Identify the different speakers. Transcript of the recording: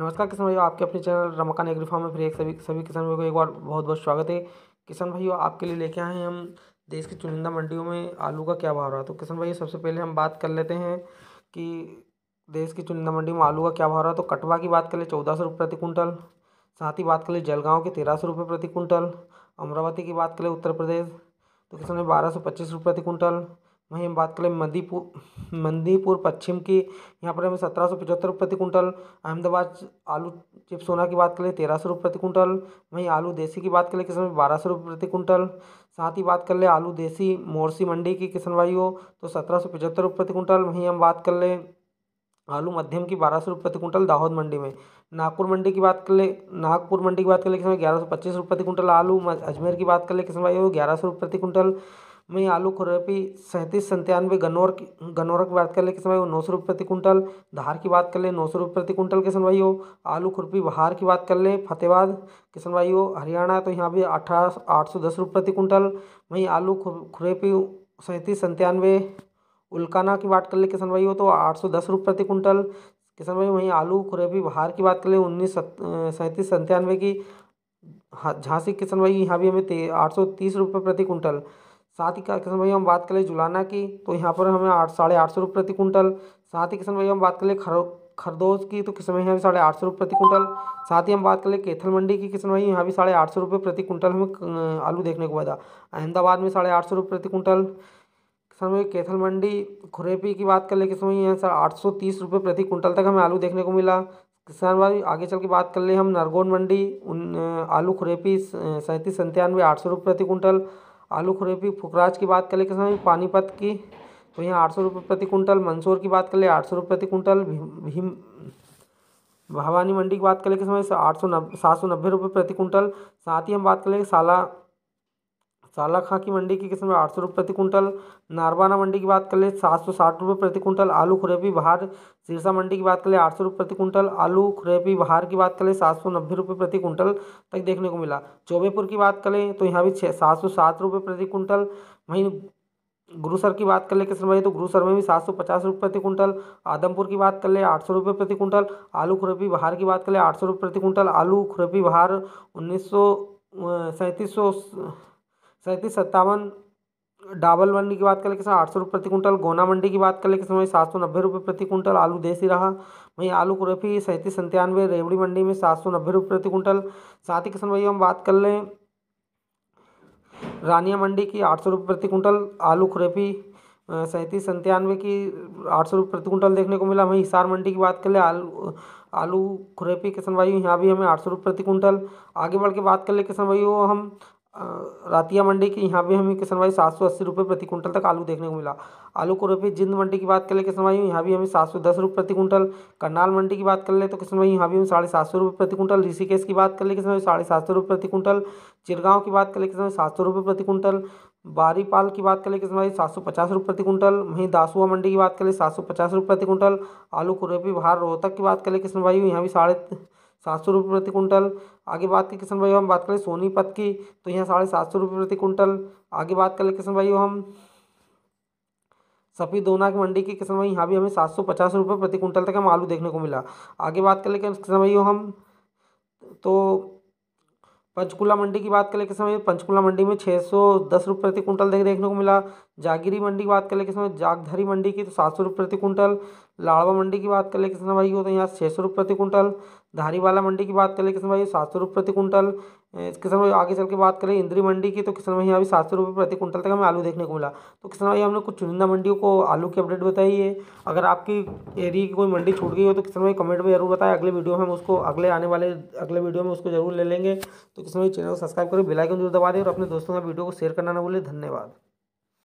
Speaker 1: नमस्कार किसान भाइयों आपके अपने चैनल रमकान एग्रीफार्म फार्म में फिर एक सभी सभी किसान भाइयों को एक बार बहुत बहुत स्वागत है किसान भाइयों आपके लिए लेके आए हैं हम देश की चुनिंदा मंडियों में आलू का क्या भाव रहा तो किसान भाइयों सबसे पहले हम बात कर लेते हैं कि देश की चुनिंदा मंडी में आलू का क्या भाव रहा तो कटवा की बात कर ले चौदह सौ प्रति कुंटल साथ ही बात कर लें जलगाँव के तेरह सौ रुपये प्रति कुंटल अमरावती की बात कर उत्तर प्रदेश तो किसान भाई बारह सौ पच्चीस रुपये प्रति कुंटल वहीं हम बात करें मंदीपुर मंदीपुर पश्चिम की यहाँ पर हमें सत्रह सौ पचहत्तर रुपये प्रति कुंटल अहमदाबाद आलू चिप सोना की बात करें तेरह सौ रुपये प्रति कुंटल वहीं आलू देसी की बात करें किसान में बारह सौ रुपये प्रति कुंटल साथ ही बात कर लें आलू देसी मोरसी मंडी की किसान भाई हो तो सत्रह सौ पचहत्तर रुपये प्रति कुंटल वहीं हम बात कर ले आलू मध्यम की बारह सौ रुपये प्रति कुंटल दाहोद मंडी में नागपुर मंडी की बात कर ले नागपुर मंडी की बात कर ले किसान ग्यारह सौ पच्चीस रुपये प्रति कुंटल आलू अजमेर की बात कर ले किसान भाई ग्यारह सौ रुपये प्रति कुंटल वहीं आलू खुरपी सैंतीस संतानवे गन्नौर की गन्नौर की बात कर ले किसान भाई नौ सौ रुपये प्रति कुंटल धार की बात कर ले नौ सौ रुपये प्रति कुंटल किसान भाई हो आलू खुरपी बहार की बात कर ले फतेहबाद किसान भाई हो हरियाणा तो यहाँ भी अठारह आठ सौ दस रुपये प्रति कुंटल वहीं आलू खुरपी सैंतीस संतानवे उल्काना की बात कर ले किसान भाई हो तो आठ सौ दस रुपये प्रति कुंटल किसान भाई वहीं आलू खुरपी बहार की बात कर ले उन्नीस सैंतीस संतानवे की हाँ, झांसी किसान भाई यहाँ भी हमें आठ सौ तीस रुपये प्रति कुंटल साथ ही किसान भाई हम बात करें जुलाना की तो यहाँ पर हमें आठ साढ़े आठ सौ रुपये प्रति कुंटल साथ ही किसान भाई हम बात करें खर खरदोज की तो किसान भाई यहाँ साढ़े आठ सौ रुपये प्रति कुंटल साथ ही हम बात करें केथल मंडी की किसान भाई यहाँ भी साढ़े आठ सौ रुपये प्रति कुंटल हमें आलू देखने को मिला अहमदाबाद में साढ़े आठ सौ रुपये प्रति कुंटल किसान भाई केथल मंडी खुरेपी की बात कर ले किसान भाई यहाँ साढ़े आठ सौ तीस रुपये प्रति कुंटल तक हमें आलू देखने को मिला किसान भाई आगे चल के बात कर ले हम नरगोन मंडी उन आलू खुरेपी सैंतीस संतानवे आठ सौ रुपये प्रति कुंटल आलू खुरपी फुकराज की बात करें किसान पानीपत की तो यहाँ आठ सौ रुपये प्रति कुंटल मंदसौर की बात कर ले आठ सौ रुपये प्रति कुंटल भीम भवानी मंडी की बात करें किसान आठ सौ नब्बे सात सौ नब्बे रुपये प्रति कुंटल साथ ही हम बात करें साला साला खां की मंडी की किस्म आठ सौ रुपये प्रति कुंटल नारबाना मंडी की बात कर ले सात सौ साठ रुपये प्रति कुंटल आलू खुरैपी बाहर सिरसा मंडी की बात कर ले आठ सौ रुपये प्रति कुंटल आलू खुरेपी बाहर की बात कर ले सात सौ नब्बे रुपये प्रति कुंटल तक देखने को मिला चौबेपुर की बात कर तो यहाँ भी छः सात सौ सात रुपये प्रति कुंटल वहीं गुरुसर की बात कर ले किसान भाई तो गुरुसर में भी सात सौ पचास रुपये प्रति कुंटल आदमपुर की बात कर ले आठ सौ रुपये प्रति कुंटल आलू खुरपी बाहर की बात कर ले आठ सौ रुपये प्रति कुंटल आलू खुरपी बाहर उन्नीस सौ सैंतीस सौ सैंतीस सत्तावन डाबल मंडी की बात कर करें किसान आठ सौ रुपये प्रति क्विंटल गोना मंडी की बात कर किसान समय सात सौ नब्बे रुपये प्रति क्विंटल आलू देसी रहा वहीं आलू कुरफी सैंतीस संतानवे रेवड़ी मंडी में सात सौ नब्बे रुपये प्रति क्विंटल साथ ही किसान भाई हम बात कर लें रानिया मंडी की आठ सौ रुपये प्रति क्विंटल आलू खुरफी सैंतीस संतानवे की आठ सौ रुपये प्रति क्विंटल देखने को मिला वहीं हिसार मंडी की बात कर ले आलू आलू खुरेपी किसान भाई यहाँ भी हमें आठ सौ रुपये प्रति क्विंटल आगे बढ़ के बात कर ले किसान भाई हम रातिया मंडी के यहाँ भी हमें किसान भाई सात सौ अस्सी रुपये प्रति क्विंटल तक आलू देखने को मिला आलू को रुपये जिंद मंडी की बात कर ले किसान भाई यहाँ भी हमें सात सौ दस रुपये प्रति क्विंटल करनाल मंडी की बात कर ले तो किसान भाई यहाँ भी हमें साढ़े सात सौ रुपये प्रति क्विंटल ऋषिकेश की बात कर ले किसान भाई साढ़े सात सौ रुपये प्रति क्विंटल चिरगांव की बात कर ले किसान भाई सात सौ रुपये प्रति क्विंटल बारीपाल की बात ले किसान भाई सात सौ पचास रुपये प्रति क्विंटल वहीं दासुआ मंडी की बात ले सात सौ पचास रुपये प्रति क्विंटल आलू कुरेपी बाहर रोहतक की बात कर ले किसान भाई यहाँ भी साढ़े सात सौ रुपये प्रति कुंटल आगे बात करें किसान भाइयों हम बात करें सोनीपत की तो यहाँ साढ़े सात सौ रुपये प्रति कुंटल आगे बात करें किसान भाई हम सफी दोना की मंडी की किसान भाई यहाँ भी हमें सात सौ पचास रुपये प्रति कुंटल तक हम आलू देखने को मिला आगे बात कर ले किसान भाई हम तो पंचकुला मंडी की बात ले किस समय पंचकुला मंडी में छः सौ दस रुपये प्रति कुंटल देख देखने को मिला जागिरी मंडी की बात कर किस समय जागधरी मंडी की तो सात सौ रुपये प्रति कुंटल लाड़वा मंडी की बात कर ले किसान भाई को तो यहाँ छः सौ रुपये प्रति कुंटल धारीवाला मंडी की बात कर ले किसान भाई सात सौ रुपये प्रति कुंटल किसान भाई आगे चल के बात करें इंद्री मंडी की तो किसान भाई यहाँ भी सात सौ रुपये प्रति कुंटल तक हमें आलू देखने को मिला तो किसान भाई हमने कुछ चुनिंदा मंडियों को आलू की अपडेट बताई है अगर आपकी एरिया की कोई मंडी छूट गई हो तो किसान भाई कमेंट में जरूर बताएं अगले वीडियो में हम उसको अगले आने वाले अगले वीडियो में उसको जरूर ले लेंगे तो किसान भाई चैनल को सब्सक्राइब करें बिलाईकन जरूर दबा दें और अपने दोस्तों का वीडियो को शेयर करना ना बोले धन्यवाद